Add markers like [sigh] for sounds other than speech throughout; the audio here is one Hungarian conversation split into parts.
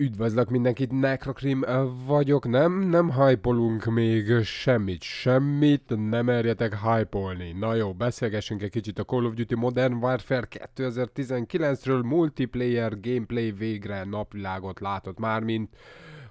Üdvözlök mindenkit, Necrokrim eh, vagyok, nem, nem hypolunk még semmit, semmit, nem merjetek hypolni. Na jó, beszélgessünk egy kicsit a Call of Duty Modern Warfare 2019-ről, multiplayer gameplay végre napvilágot látott már, mint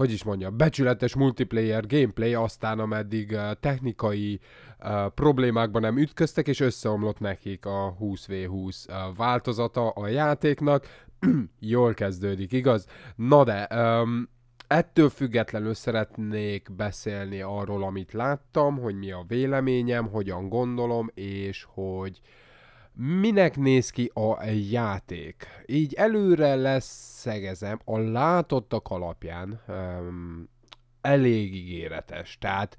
hogy is mondja, becsületes multiplayer gameplay aztán, ameddig eh, technikai eh, problémákban nem ütköztek, és összeomlott nekik a 20v20 eh, változata a játéknak. [clears throat] Jól kezdődik, igaz? Na de, um, ettől függetlenül szeretnék beszélni arról, amit láttam, hogy mi a véleményem, hogyan gondolom, és hogy uh, minek néz ki a játék. Így előre leszegezem, a látottak alapján um, elég ígéretes. Tehát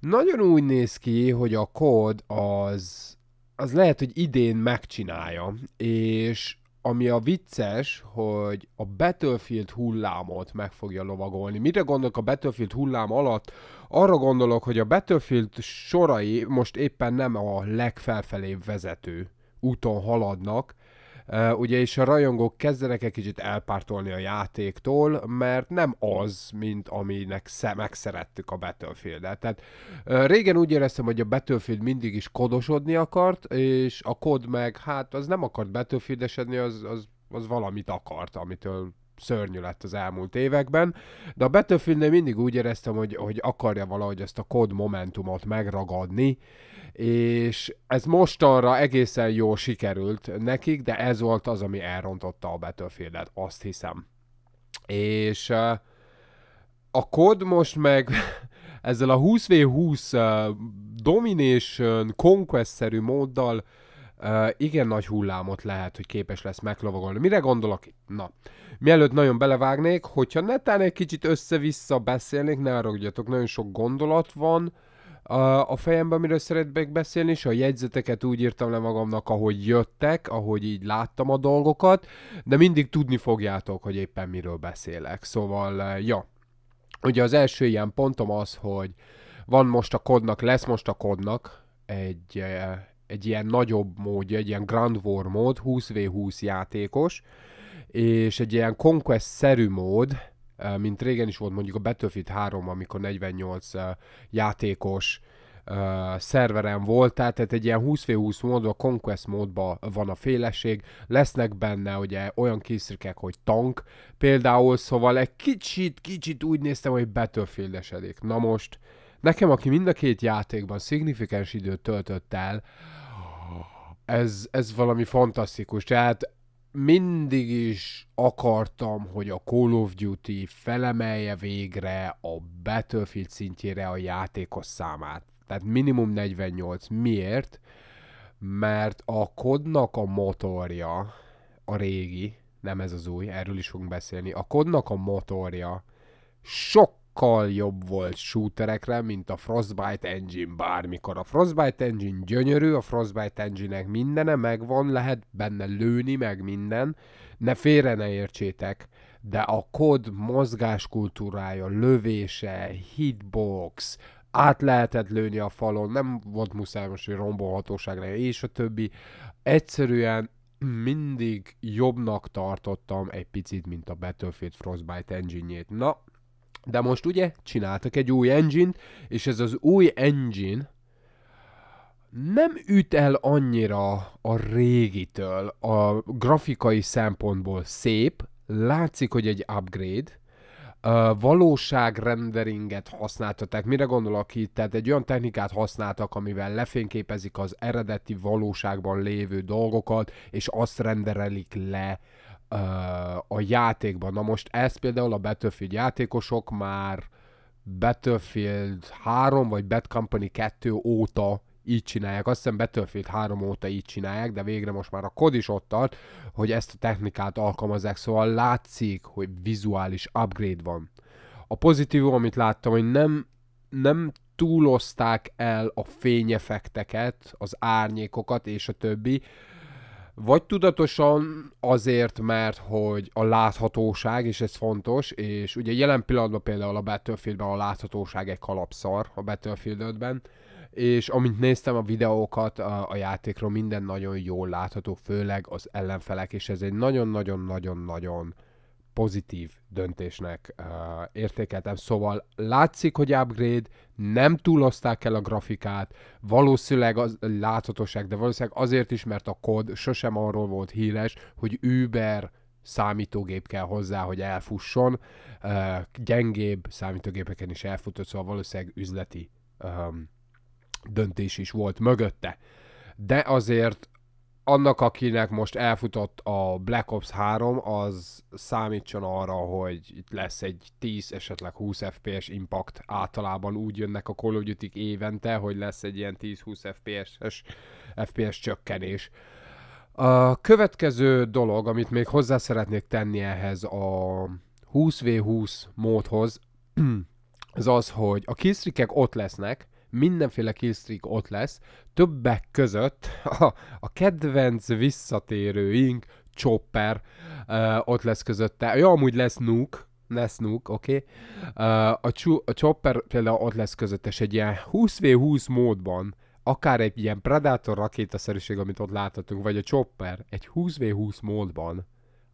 nagyon úgy néz ki, hogy a kód az, az lehet, hogy idén megcsinálja, és ami a vicces, hogy a Battlefield hullámot meg fogja lovagolni. Mire gondolok a Battlefield hullám alatt? Arra gondolok, hogy a Battlefield sorai most éppen nem a legfelfelébb vezető úton haladnak, Uh, ugye és a rajongók kezdenek egy kicsit elpártolni a játéktól, mert nem az, mint aminek szem, megszerettük a Battlefield-et. Tehát uh, régen úgy éreztem, hogy a Battlefield mindig is kodosodni akart, és a kod meg, hát az nem akart battlefield az, az az valamit akart, amitől szörnyű lett az elmúlt években, de a battlefield mindig úgy éreztem, hogy, hogy akarja valahogy ezt a kod momentumot megragadni, és ez mostanra egészen jól sikerült nekik, de ez volt az, ami elrontotta a Battlefieldet, azt hiszem. És a kod most meg [laughs] ezzel a 20v20 domination, conquest-szerű móddal igen nagy hullámot lehet, hogy képes lesz meglovagolni. Mire gondolok? Na, mielőtt nagyon belevágnék, hogyha netán egy kicsit össze-vissza beszélnék, ne haragudjatok, nagyon sok gondolat van uh, a fejemben, amiről szeretnék beszélni, és a jegyzeteket úgy írtam le magamnak, ahogy jöttek, ahogy így láttam a dolgokat, de mindig tudni fogjátok, hogy éppen miről beszélek. Szóval, uh, ja. Ugye az első ilyen pontom az, hogy van most a kodnak, lesz most a kodnak egy egy ilyen nagyobb módja, egy ilyen Grand War mód, 20v20 játékos, és egy ilyen Conquest-szerű mód, mint régen is volt mondjuk a Battlefield 3, amikor 48 játékos szerveren volt, tehát egy ilyen 20v20 módban, Conquest módban van a féleség, lesznek benne ugye olyan készrikek, hogy tank, például szóval egy kicsit, kicsit úgy néztem, hogy battlefield -esedik. Na most, uh, Nekem, aki mind a két játékban szignifikáns időt töltött el, ez, ez valami fantasztikus. Tehát mindig is akartam, hogy a Call of Duty felemelje végre a Battlefield szintjére a játékos számát. Tehát minimum 48. Miért? Mert a kodnak a motorja, a régi, nem ez az új, erről is fogunk beszélni, a kodnak a motorja sok sokkal jobb volt shooterekre, mint a Frostbite Engine bármikor. A Frostbite Engine gyönyörű, a Frostbite Engine-nek mindene megvan, lehet benne lőni, meg minden. Ne félre ne értsétek, de a kod mozgáskultúrája, lövése, hitbox, át lehetett lőni a falon, nem volt muszáj most, hogy rombolhatóságra, és a többi. Egyszerűen mindig jobbnak tartottam egy picit, mint a Battlefield Frostbite engine -jét. Na, de most ugye csináltak egy új engine és ez az új engine nem üt el annyira a régitől. A grafikai szempontból szép, látszik, hogy egy upgrade, Uh, használtak használtatták. Mire gondolok itt? Tehát egy olyan technikát használtak, amivel lefényképezik az eredeti valóságban lévő dolgokat, és azt renderelik le a játékban. Na most ez például a Battlefield játékosok már Battlefield 3 vagy Bad Company 2 óta így csinálják. Azt hiszem Battlefield 3 óta így csinálják, de végre most már a kod is ott tart, hogy ezt a technikát alkalmazzák, szóval látszik, hogy vizuális upgrade van. A pozitív, amit láttam, hogy nem, nem túlozták el a fényefekteket, az árnyékokat és a többi, uh, vagy tudatosan azért, mert hogy a láthatóság, és ez fontos, és ugye jelen pillanatban például a Battlefieldben a láthatóság egy kalapszar a Battlefield 5-ben, és amint néztem a videókat a, a játékról, minden nagyon jól látható, főleg az ellenfelek, és ez egy nagyon-nagyon-nagyon-nagyon pozitív döntésnek uh, értékeltem. Szóval látszik, hogy upgrade, nem túlozták el a grafikát, valószínűleg az láthatóság, de valószínűleg azért is, mert a kod sosem arról volt híres, hogy Uber számítógép kell hozzá, hogy elfusson. Uh, gyengébb számítógépeken is elfutott, szóval valószínűleg üzleti um, döntés is volt mögötte. De azért annak, akinek most elfutott a Black Ops 3, az számítson arra, hogy itt lesz egy 10, esetleg 20 FPS impact. Általában úgy jönnek a Call of duty évente, hogy lesz egy ilyen 10-20 FPS-es FPS csökkenés. A következő dolog, amit még hozzá szeretnék tenni ehhez a 20v20 módhoz, [clears throat] az az, hogy a kisztrikek ott lesznek, mindenféle killstreak ott lesz, többek között [laughs] a, a kedvenc visszatérőink, Chopper uh, ott lesz közötte. Ja, amúgy lesz Nuke, lesz Nook, oké? Okay? Uh, a, a Chopper például ott lesz közöttes egy ilyen 20v20 módban, akár egy ilyen Predator rakétaszerűség, amit ott láthatunk, vagy a Chopper egy 20v20 módban,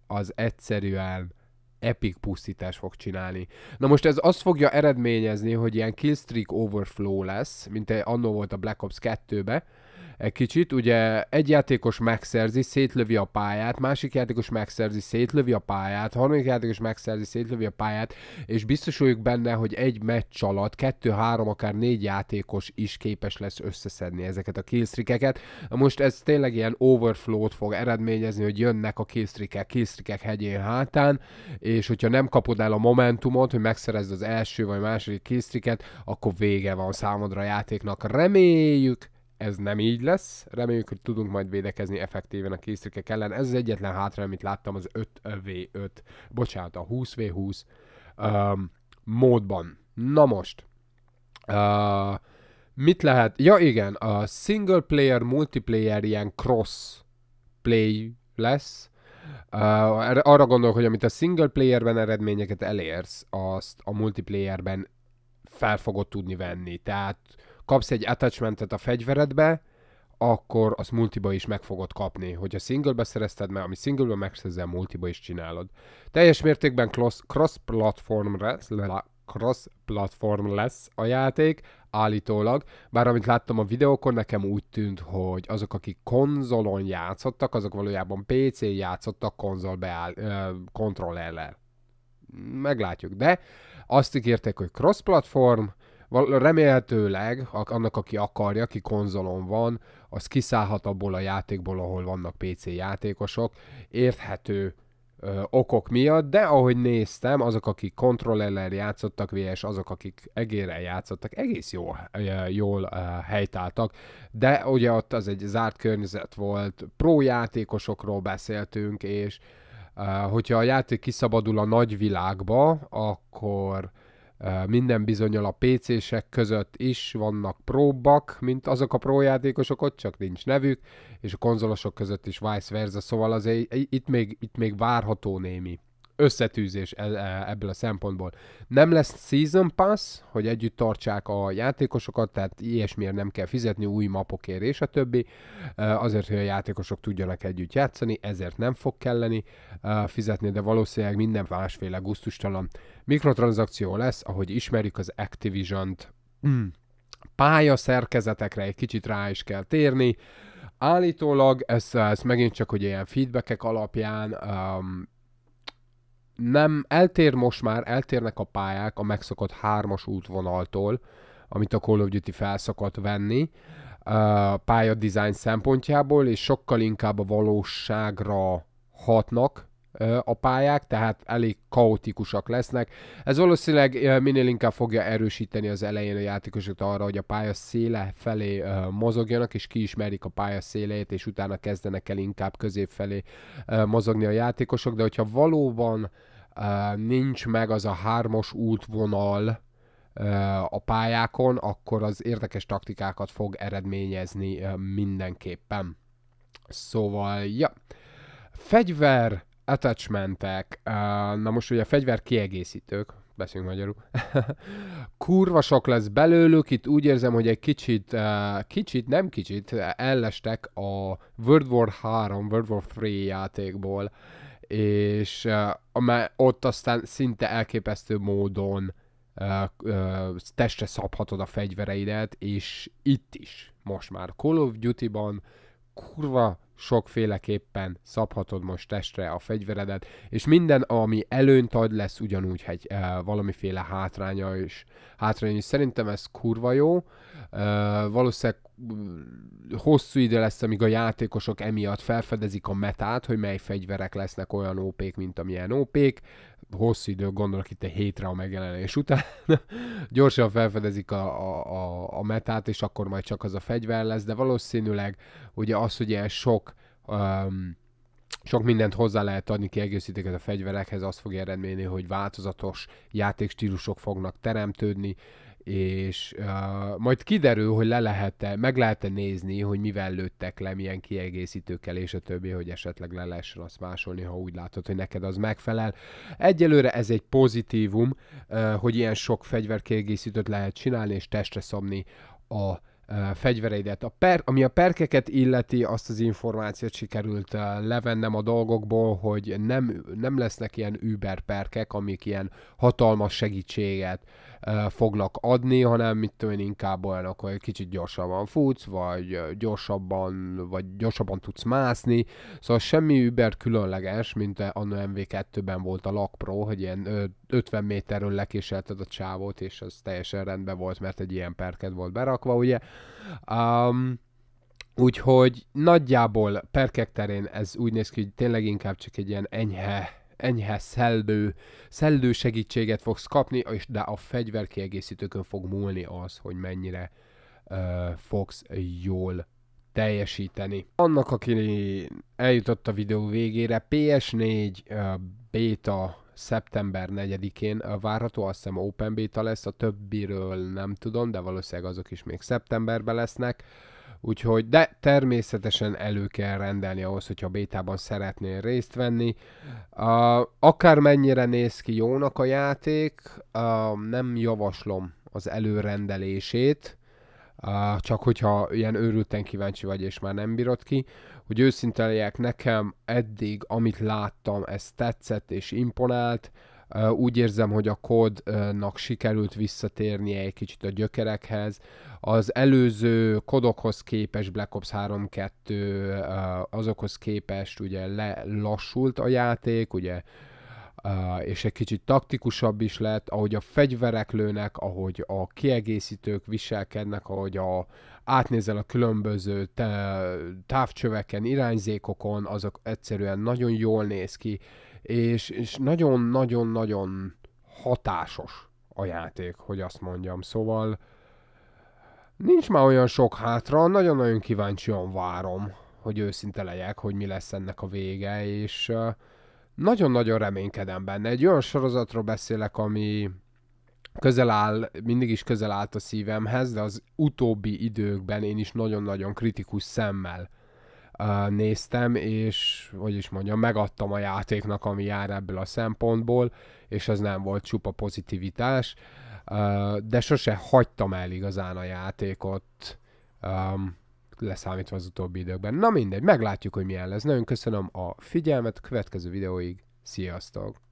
az egyszerűen epic pusztítás fog csinálni. Na most ez azt fogja eredményezni, hogy ilyen killstreak overflow lesz, mint annó volt a Black Ops 2-be, egy kicsit. Ugye egy játékos megszerzi, szétlövi a pályát, másik játékos megszerzi, szétlövi a pályát, harmadik játékos megszerzi, szétlövi a pályát, és biztos vagyok benne, hogy egy meccs alatt kettő, három, akár négy játékos is képes lesz összeszedni ezeket a killstrikeket. Most ez tényleg ilyen overflow-t fog eredményezni, hogy jönnek a killstrikek, killstrikek hegyén hátán, és hogyha nem kapod el a momentumot, hogy megszerezd az első vagy második killstriket, akkor vége van számodra a játéknak. Reméljük, ez nem így lesz. Reméljük, hogy tudunk majd védekezni effektíven a készülékek ellen. Ez az egyetlen hátra, amit láttam az 5v5, bocsánat, a 20v20 um, módban. Na most, uh, mit lehet? Ja igen, a single player, multiplayer ilyen cross play lesz. Uh, arra gondolok, hogy amit a single playerben eredményeket elérsz, azt a multiplayerben fel fogod tudni venni. Tehát kapsz egy attachmentet a fegyveredbe, akkor azt multiba is meg fogod kapni. Hogyha singlebe szerezted, mert ami singlebe megszerzel, multiba is csinálod. Teljes mértékben cross-platform lesz, cross-platform lesz a játék, állítólag. Bár amit láttam a videókon, nekem úgy tűnt, hogy azok, akik konzolon játszottak, azok valójában pc játszottak konzol beáll, ö, Meglátjuk, de azt ígérték, hogy cross-platform, remélhetőleg annak, aki akarja, aki konzolon van, az kiszállhat abból a játékból, ahol vannak PC játékosok, érthető ö, okok miatt, de ahogy néztem, azok, akik kontrollerrel játszottak, VS, azok, akik egérrel játszottak, egész jó, jól, jól ö, helytáltak, de ugye ott az egy zárt környezet volt, pro játékosokról beszéltünk, és ö, hogyha a játék kiszabadul a nagy világba, akkor minden bizonyal a PC-sek között is vannak próbak, mint azok a prójátékosok, ott csak nincs nevük, és a konzolosok között is vice versa, szóval azért itt még, itt még várható némi összetűzés e-, e-, ebből a szempontból. Nem lesz season pass, hogy együtt tartsák a játékosokat, tehát ilyesmiért nem kell fizetni, új mapokért és a többi, e, azért, hogy a játékosok tudjanak együtt játszani, ezért nem fog kelleni fizetni, de valószínűleg minden másféle gusztustalan mikrotranszakció lesz, ahogy ismerjük az Activision-t. Mm. egy kicsit rá is kell térni, Állítólag, ez, ez megint csak hogy ilyen feedbackek alapján um, nem eltér most már, eltérnek a pályák a megszokott hármas útvonaltól, amit a Call of Duty felszokott venni a pálya szempontjából, és sokkal inkább a valóságra hatnak, a pályák, tehát elég kaotikusak lesznek. Ez valószínűleg minél inkább fogja erősíteni az elején a játékosokat arra, hogy a pálya széle felé mozogjanak, és kiismerik a pálya szélét, és utána kezdenek el inkább közép felé mozogni a játékosok, de hogyha valóban nincs meg az a hármas útvonal, a pályákon, akkor az érdekes taktikákat fog eredményezni mindenképpen. Szóval, ja. Fegyver, attachmentek, na most ugye a fegyver kiegészítők, beszéljünk magyarul, [laughs] kurva sok lesz belőlük, itt úgy érzem, hogy egy kicsit, kicsit, nem kicsit, ellestek a World War 3, World War 3 játékból, és amely ott aztán szinte elképesztő módon testre szabhatod a fegyvereidet, és itt is most már Call of Duty-ban kurva sokféleképpen szabhatod most testre a fegyveredet, és minden, ami előnyt ad, lesz ugyanúgy egy, e, valamiféle hátránya is. Hátrány is. Szerintem ez kurva jó. E, valószínűleg mm, hosszú idő lesz, amíg a játékosok emiatt felfedezik a metát, hogy mely fegyverek lesznek olyan op mint amilyen op hosszú idő, gondolok itt egy hétre a megjelenés után, [laughs] gyorsan felfedezik a, a, a, metát, és akkor majd csak az a fegyver lesz, de valószínűleg ugye az, hogy ilyen sok um, sok mindent hozzá lehet adni kiegészítéket a fegyverekhez, az fog eredményezni, hogy változatos játékstílusok fognak teremtődni, és uh, majd kiderül, hogy le lehet-e, meg lehet-e nézni, hogy mivel lőttek le, milyen kiegészítőkkel és a többi, hogy esetleg le lehessen azt másolni, ha úgy látod, hogy neked az megfelel. Egyelőre ez egy pozitívum, uh, hogy ilyen sok fegyverkiegészítőt lehet csinálni és testre szabni a fegyvereidet. A per, ami a perkeket illeti, azt az információt sikerült levennem a dolgokból, hogy nem, nem lesznek ilyen Uber perkek, amik ilyen hatalmas segítséget foglak adni, hanem mit tudom én, inkább olyanok, hogy kicsit gyorsabban futsz, vagy gyorsabban, vagy gyorsabban tudsz mászni. Szóval semmi Uber különleges, mint anno MV2-ben volt a lakpro, Pro, hogy ilyen 50 méterről lekéselted a csávót, és az teljesen rendben volt, mert egy ilyen perked volt berakva, ugye. Um, Úgyhogy nagyjából perkek terén ez úgy néz ki, hogy tényleg inkább csak egy ilyen enyhe enyhe szellő, szellő segítséget fogsz kapni, és de a fegyver kiegészítőkön fog múlni az, hogy mennyire uh, fogsz jól teljesíteni. Annak, aki eljutott a videó végére, PS4 uh, beta szeptember 4-én várható, azt hiszem open beta lesz, a többiről nem tudom, de valószínűleg azok is még szeptemberben lesznek. Uh, Úgyhogy, de természetesen elő kell rendelni ahhoz, hogyha bétában szeretnél részt venni. Uh, akármennyire néz ki jónak a játék, uh, nem javaslom az előrendelését, uh, csak hogyha ilyen őrülten kíváncsi vagy, és már nem bírod ki. Hogy őszinte legyek, nekem eddig, amit láttam, ez tetszett és imponált. Uh, úgy érzem, hogy a kodnak sikerült visszatérnie egy kicsit a gyökerekhez. Az előző kodokhoz képest, Black Ops 3-2, azokhoz képest ugye lelassult a játék, ugye Uh, és egy kicsit taktikusabb is lett, ahogy a fegyverek lőnek, ahogy a kiegészítők viselkednek, ahogy a, átnézel a különböző távcsöveken, irányzékokon, azok egyszerűen nagyon jól néz ki és, és nagyon-nagyon-nagyon hatásos a játék, hogy azt mondjam. Szóval nincs már olyan sok hátra, nagyon-nagyon kíváncsian várom, hogy őszinte legyek, hogy mi lesz ennek a vége, és nagyon-nagyon reménykedem benne. Egy olyan sorozatról beszélek, ami közel áll, mindig is közel állt a szívemhez, de az utóbbi időkben én is nagyon-nagyon kritikus szemmel néztem, és hogy is mondjam, megadtam a játéknak, ami jár ebből a szempontból, és ez nem volt csupa pozitivitás, de sose hagytam el igazán a játékot, leszámítva az utóbbi időkben. Na mindegy, meglátjuk, hogy milyen lesz. Nagyon köszönöm a figyelmet, következő videóig, sziasztok!